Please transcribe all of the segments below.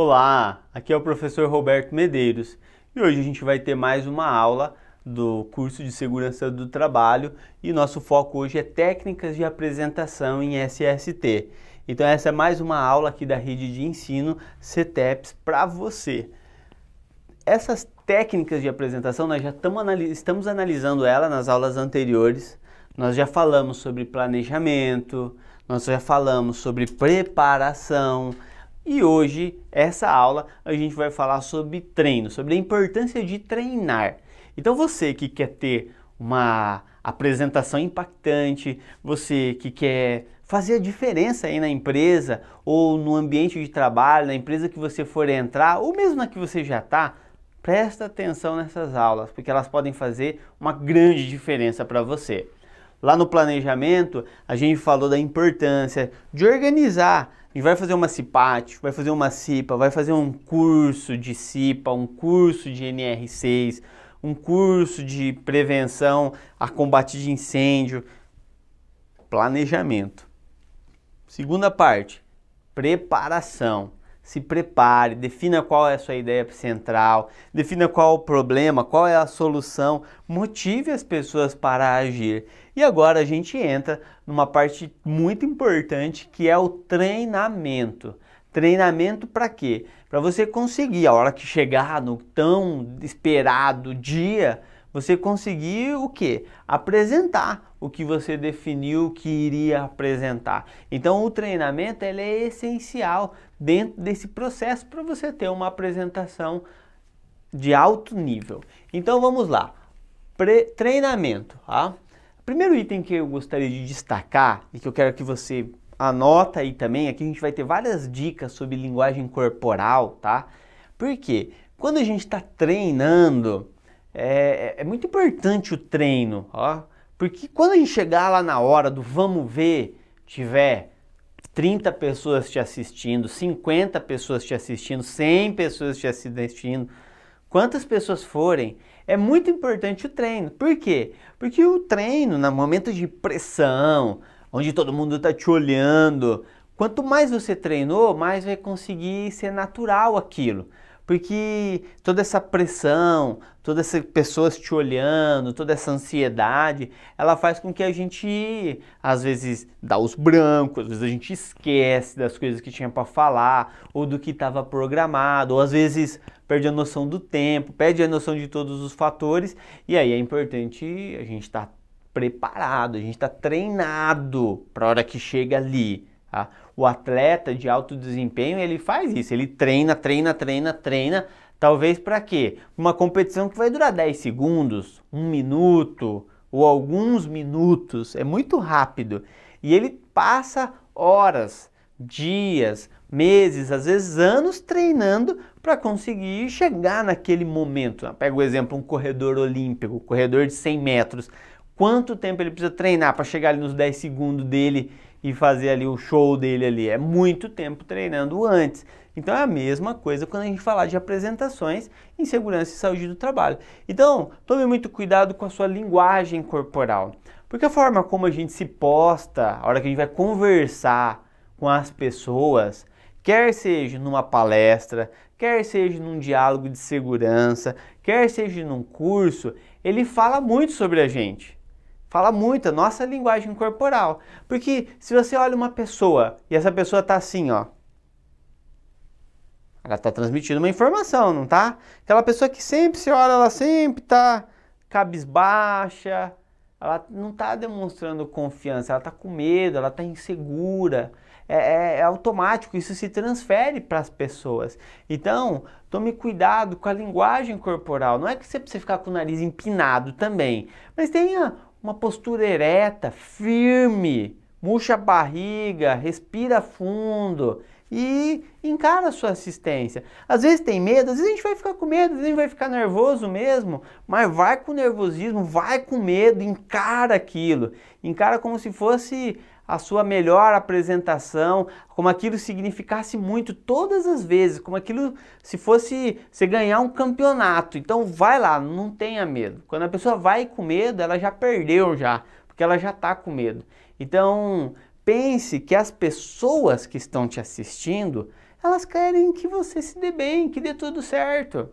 Olá, aqui é o professor Roberto Medeiros e hoje a gente vai ter mais uma aula do curso de Segurança do Trabalho e nosso foco hoje é técnicas de apresentação em SST. Então essa é mais uma aula aqui da rede de ensino CETEPS para você. Essas técnicas de apresentação nós já estamos analisando ela nas aulas anteriores. Nós já falamos sobre planejamento, nós já falamos sobre preparação, e hoje, essa aula, a gente vai falar sobre treino, sobre a importância de treinar. Então, você que quer ter uma apresentação impactante, você que quer fazer a diferença aí na empresa ou no ambiente de trabalho, na empresa que você for entrar ou mesmo na que você já está, presta atenção nessas aulas, porque elas podem fazer uma grande diferença para você. Lá no planejamento, a gente falou da importância de organizar. A gente vai fazer uma CIPAT, vai fazer uma CIPA, vai fazer um curso de CIPA, um curso de NR6, um curso de prevenção a combate de incêndio. Planejamento. Segunda parte, preparação se prepare, defina qual é a sua ideia central, defina qual é o problema, qual é a solução, motive as pessoas para agir. E agora a gente entra numa parte muito importante que é o treinamento. Treinamento para quê? Para você conseguir, a hora que chegar no tão esperado dia, você conseguir o que? Apresentar o que você definiu que iria apresentar. Então o treinamento ele é essencial dentro desse processo para você ter uma apresentação de alto nível. Então vamos lá, Pre treinamento. Tá? Primeiro item que eu gostaria de destacar e que eu quero que você anota aí também, aqui a gente vai ter várias dicas sobre linguagem corporal, tá? Porque quando a gente está treinando, é, é, é muito importante o treino, ó, porque quando a gente chegar lá na hora do vamos ver, tiver 30 pessoas te assistindo, 50 pessoas te assistindo, 100 pessoas te assistindo, quantas pessoas forem, é muito importante o treino. Por quê? Porque o treino, no momento de pressão, onde todo mundo está te olhando, quanto mais você treinou, mais vai conseguir ser natural aquilo. Porque toda essa pressão, todas essas pessoas te olhando, toda essa ansiedade, ela faz com que a gente às vezes dá os brancos, às vezes a gente esquece das coisas que tinha para falar ou do que estava programado, ou às vezes perde a noção do tempo, perde a noção de todos os fatores, e aí é importante a gente estar tá preparado, a gente estar tá treinado para a hora que chega ali. Tá? O atleta de alto desempenho ele faz isso, ele treina, treina, treina, treina. Talvez para quê? Uma competição que vai durar 10 segundos, um minuto ou alguns minutos, é muito rápido. E ele passa horas, dias, meses, às vezes anos treinando para conseguir chegar naquele momento. Ah, pega o exemplo um corredor olímpico, um corredor de 100 metros. Quanto tempo ele precisa treinar para chegar nos 10 segundos dele e fazer ali o show dele ali. É muito tempo treinando antes. Então é a mesma coisa quando a gente falar de apresentações em segurança e saúde do trabalho. Então, tome muito cuidado com a sua linguagem corporal. Porque a forma como a gente se posta, a hora que a gente vai conversar com as pessoas, quer seja numa palestra, quer seja num diálogo de segurança, quer seja num curso, ele fala muito sobre a gente fala muito a nossa linguagem corporal. Porque se você olha uma pessoa e essa pessoa está assim, ó, ela está transmitindo uma informação, não tá? Aquela pessoa que sempre se olha, ela sempre está cabisbaixa, ela não está demonstrando confiança, ela está com medo, ela está insegura. É, é, é, automático, isso se transfere para as pessoas. Então, tome cuidado com a linguagem corporal. Não é que você precisa ficar com o nariz empinado também, mas tenha uma postura ereta, firme, murcha a barriga, respira fundo, e encara a sua assistência. Às vezes tem medo, às vezes a gente vai ficar com medo, às vezes a gente vai ficar nervoso mesmo, mas vai com nervosismo, vai com medo, encara aquilo. Encara como se fosse a sua melhor apresentação, como aquilo significasse muito todas as vezes, como aquilo se fosse você ganhar um campeonato. Então vai lá, não tenha medo. Quando a pessoa vai com medo, ela já perdeu já, porque ela já está com medo. Então, pense que as pessoas que estão te assistindo, elas querem que você se dê bem, que dê tudo certo.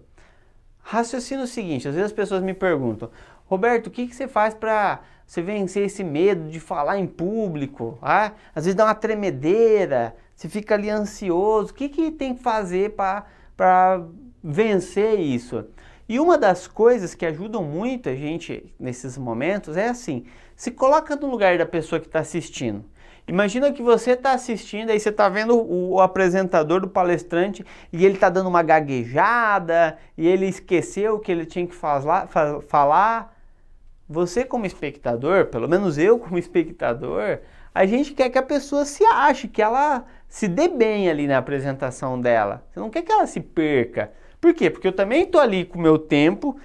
Raciocina o seguinte, às vezes as pessoas me perguntam, Roberto, o que, que você faz para você vencer esse medo de falar em público? Ah, às vezes dá uma tremedeira, você fica ali ansioso, o que, que tem que fazer para vencer isso? E uma das coisas que ajudam muito a gente nesses momentos é assim: se coloca no lugar da pessoa que está assistindo. Imagina que você está assistindo, aí você está vendo o, o, apresentador do palestrante e ele está dando uma gaguejada e ele esqueceu o que ele tinha que fala, fa falar. Você, como espectador, pelo menos eu, como espectador, a gente quer que a pessoa se ache, que ela se dê bem ali na apresentação dela. Você não quer que ela se perca. Por quê? Porque eu também estou ali com o meu tempo,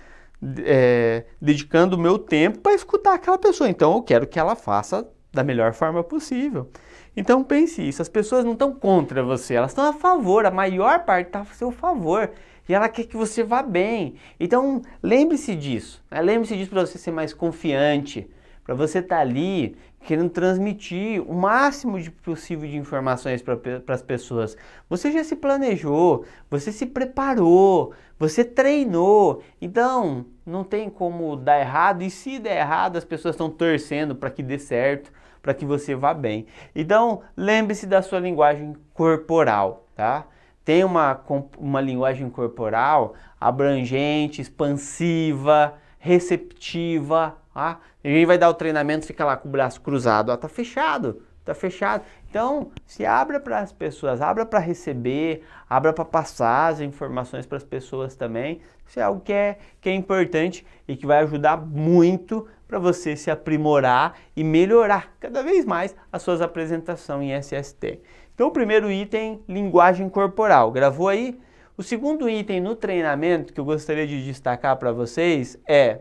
é, dedicando o meu tempo para escutar aquela pessoa. Então eu quero que ela faça da melhor forma possível. Então pense isso, as pessoas não estão contra você, elas estão a favor, a maior parte está a seu favor e ela quer que você vá bem. Então lembre-se disso, né? lembre-se disso para você ser mais confiante, para você estar tá ali querendo transmitir o máximo de possível de informações para as pessoas. Você já se planejou, você se preparou, você treinou, então não tem como dar errado e se der errado as pessoas estão torcendo para que dê certo para que você vá bem. Então, lembre-se da sua linguagem corporal, tá? Tem uma, uma linguagem corporal abrangente, expansiva, receptiva, tá? Ninguém vai dar o treinamento, fica lá com o braço cruzado, ó, tá fechado está fechado. Então, se abra para as pessoas, abra para receber, abra para passar as informações para as pessoas também. Isso é algo que é, que é importante e que vai ajudar muito para você se aprimorar e melhorar cada vez mais as suas apresentações em SST. Então, o primeiro item, linguagem corporal. Gravou aí? O segundo item no treinamento que eu gostaria de destacar para vocês é: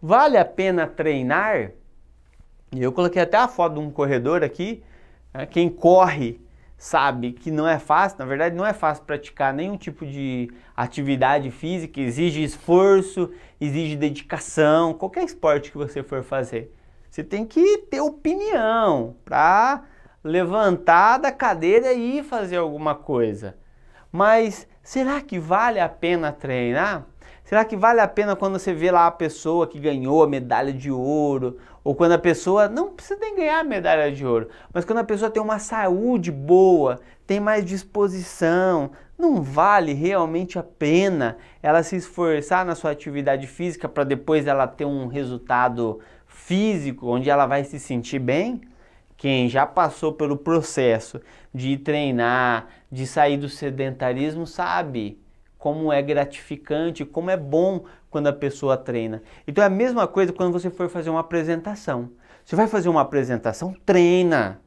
vale a pena treinar? E eu coloquei até a foto de um corredor aqui. Né? Quem corre sabe que não é fácil, na verdade não é fácil praticar nenhum tipo de atividade física, exige esforço, exige dedicação, qualquer esporte que você for fazer. Você tem que ter opinião para levantar da cadeira e fazer alguma coisa. Mas será que vale a pena treinar? Será que vale a pena quando você vê lá a pessoa que ganhou a medalha de ouro? Ou quando a pessoa, não precisa nem ganhar a medalha de ouro, mas quando a pessoa tem uma saúde boa, tem mais disposição, não vale realmente a pena ela se esforçar na sua atividade física para depois ela ter um resultado físico onde ela vai se sentir bem? Quem já passou pelo processo de treinar, de sair do sedentarismo, sabe como é gratificante, como é bom quando a pessoa treina. Então é a mesma coisa quando você for fazer uma apresentação. Você vai fazer uma apresentação, treina.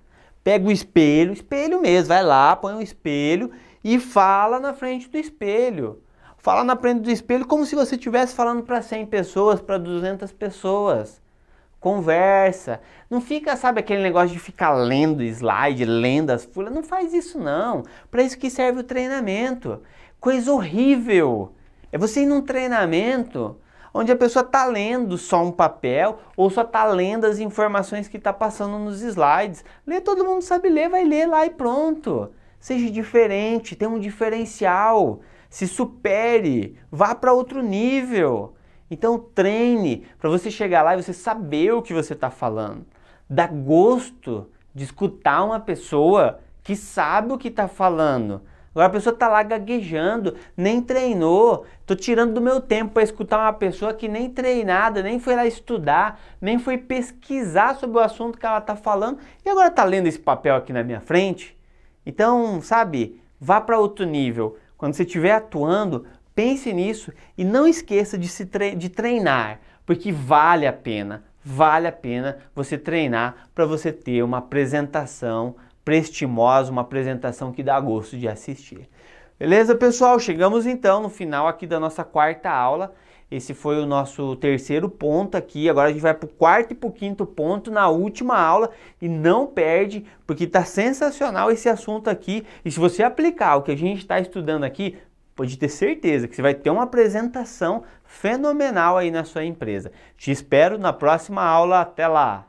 Pega o espelho, espelho mesmo, vai lá, põe um espelho e fala na frente do espelho. Fala na frente do espelho como se você estivesse falando para 100 pessoas, para 200 pessoas conversa. Não fica, sabe, aquele negócio de ficar lendo slide, lendo as folhas. Não faz isso não. Para isso que serve o treinamento. Coisa horrível. É você ir num treinamento onde a pessoa está lendo só um papel ou só está lendo as informações que está passando nos slides. Lê, todo mundo sabe ler, vai ler lá e pronto. Seja diferente, tenha um diferencial, se supere, vá para outro nível. Então treine para você chegar lá e você saber o que você está falando. Dá gosto de escutar uma pessoa que sabe o que está falando. Agora a pessoa está lá gaguejando, nem treinou. Estou tirando do meu tempo para escutar uma pessoa que nem treinada, nem foi lá estudar, nem foi pesquisar sobre o assunto que ela está falando e agora está lendo esse papel aqui na minha frente. Então, sabe, vá para outro nível. Quando você estiver atuando, Pense nisso e não esqueça de, se tre de treinar, porque vale a pena, vale a pena você treinar para você ter uma apresentação prestimosa, uma apresentação que dá gosto de assistir. Beleza, pessoal? Chegamos então no final aqui da nossa quarta aula. Esse foi o nosso terceiro ponto aqui. Agora a gente vai para o quarto e para o quinto ponto na última aula. E não perde, porque está sensacional esse assunto aqui. E se você aplicar o que a gente está estudando aqui, pode ter certeza que você vai ter uma apresentação fenomenal aí na sua empresa. Te espero na próxima aula. Até lá!